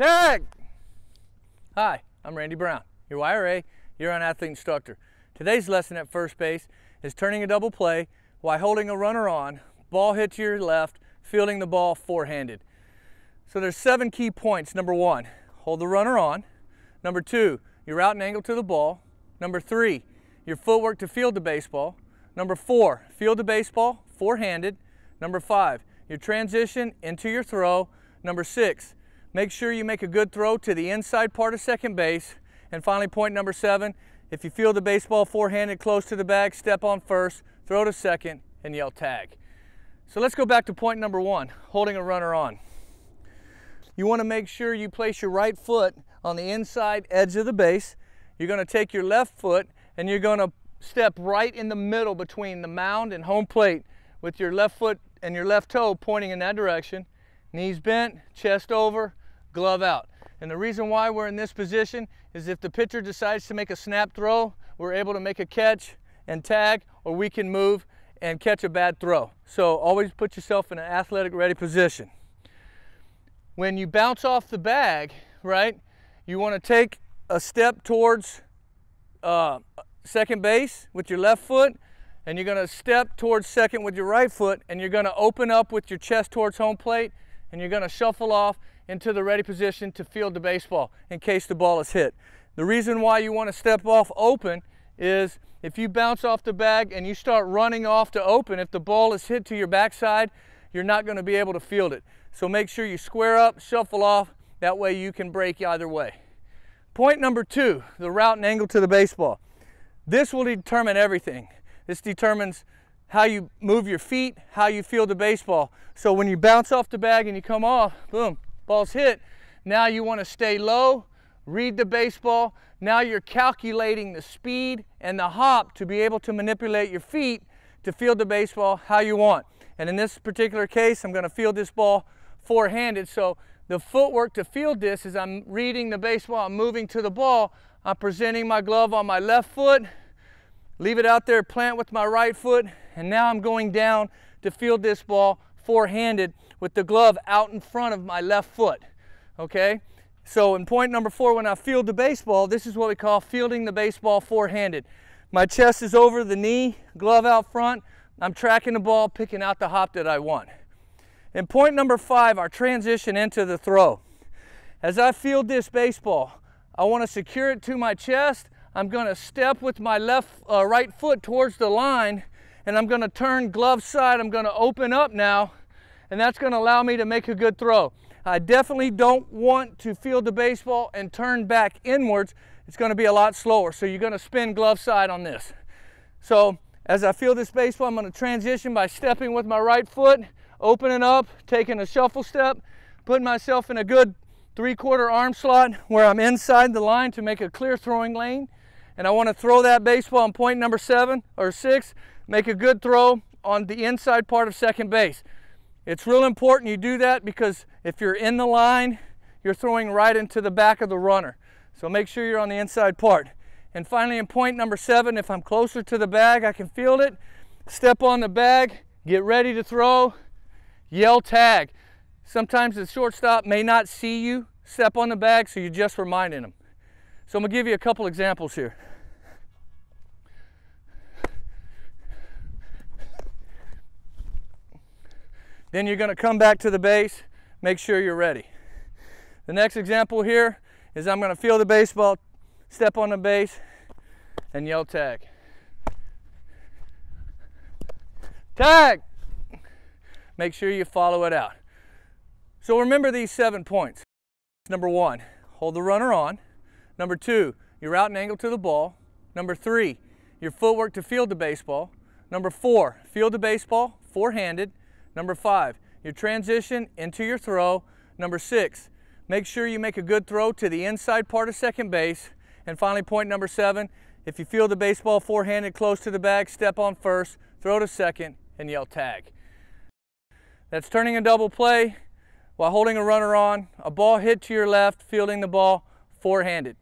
Tag! Hi, I'm Randy Brown, your YRA, you're an athlete instructor. Today's lesson at first base is turning a double play while holding a runner on, ball hit to your left, fielding the ball four-handed. So there's seven key points. Number one, hold the runner on. Number two, your route and angle to the ball. Number three, your footwork to field the baseball. Number four, field the baseball, four-handed. Number five, your transition into your throw. Number six, Make sure you make a good throw to the inside part of second base. And finally, point number seven, if you feel the baseball forehanded close to the bag, step on first, throw to second, and yell tag. So let's go back to point number one, holding a runner on. You wanna make sure you place your right foot on the inside edge of the base. You're gonna take your left foot and you're gonna step right in the middle between the mound and home plate with your left foot and your left toe pointing in that direction. Knees bent, chest over, glove out. And the reason why we're in this position is if the pitcher decides to make a snap throw, we're able to make a catch and tag, or we can move and catch a bad throw. So always put yourself in an athletic ready position. When you bounce off the bag, right, you want to take a step towards uh, second base with your left foot, and you're going to step towards second with your right foot, and you're going to open up with your chest towards home plate, and you're going to shuffle off, into the ready position to field the baseball in case the ball is hit. The reason why you want to step off open is if you bounce off the bag and you start running off to open, if the ball is hit to your backside, you're not going to be able to field it. So make sure you square up, shuffle off, that way you can break either way. Point number two, the route and angle to the baseball. This will determine everything. This determines how you move your feet, how you feel the baseball. So when you bounce off the bag and you come off, boom, Ball's hit. Now you want to stay low, read the baseball. Now you're calculating the speed and the hop to be able to manipulate your feet to field the baseball how you want. And in this particular case, I'm going to field this ball four-handed. So the footwork to field this is I'm reading the baseball, I'm moving to the ball, I'm presenting my glove on my left foot, leave it out there, plant with my right foot, and now I'm going down to field this ball four-handed with the glove out in front of my left foot, okay? So in point number four, when I field the baseball, this is what we call fielding the baseball four-handed. My chest is over the knee, glove out front. I'm tracking the ball, picking out the hop that I want. In point number five, our transition into the throw. As I field this baseball, I want to secure it to my chest. I'm going to step with my left, uh, right foot towards the line, and I'm going to turn glove side. I'm going to open up now, and that's going to allow me to make a good throw. I definitely don't want to field the baseball and turn back inwards. It's going to be a lot slower, so you're going to spin glove side on this. So as I feel this baseball, I'm going to transition by stepping with my right foot, opening up, taking a shuffle step, putting myself in a good three-quarter arm slot where I'm inside the line to make a clear throwing lane. And I want to throw that baseball on point number seven or six, make a good throw on the inside part of second base. It's real important you do that because if you're in the line, you're throwing right into the back of the runner. So make sure you're on the inside part. And finally in point number seven, if I'm closer to the bag, I can feel it. Step on the bag, get ready to throw, yell tag. Sometimes the shortstop may not see you step on the bag, so you're just reminding them. So I'm gonna give you a couple examples here. Then you're gonna come back to the base, make sure you're ready. The next example here is I'm gonna feel the baseball, step on the base, and yell tag. Tag! Make sure you follow it out. So remember these seven points. Number one, hold the runner on. Number two, your out and angle to the ball. Number three, your footwork to field the baseball. Number four, field the baseball, four-handed. Number five, your transition into your throw. Number six, make sure you make a good throw to the inside part of second base. And finally, point number seven, if you feel the baseball forehanded close to the bag, step on first, throw to second, and yell tag. That's turning a double play while holding a runner on, a ball hit to your left, fielding the ball forehanded.